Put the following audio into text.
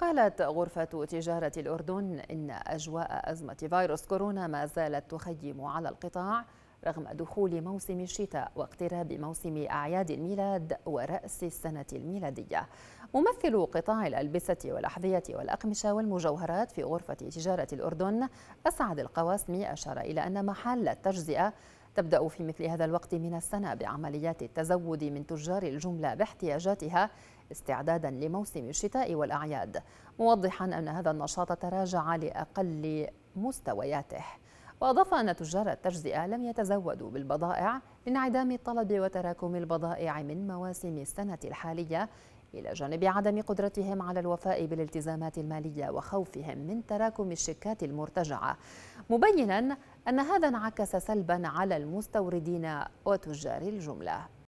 قالت غرفة تجارة الأردن إن أجواء أزمة فيروس كورونا ما زالت تخيم على القطاع رغم دخول موسم الشتاء واقتراب موسم أعياد الميلاد ورأس السنة الميلادية ممثل قطاع الألبسة والأحذية والأقمشة والمجوهرات في غرفة تجارة الأردن أسعد القواسمي أشار إلى أن محل التجزئة تبدأ في مثل هذا الوقت من السنة بعمليات التزود من تجار الجملة باحتياجاتها استعدادا لموسم الشتاء والأعياد موضحا أن هذا النشاط تراجع لأقل مستوياته وأضاف أن تجار التجزئة لم يتزودوا بالبضائع لانعدام الطلب وتراكم البضائع من مواسم السنة الحالية إلى جانب عدم قدرتهم على الوفاء بالالتزامات المالية وخوفهم من تراكم الشيكات المرتجعة مبينا أن هذا انعكس سلبا على المستوردين وتجار الجملة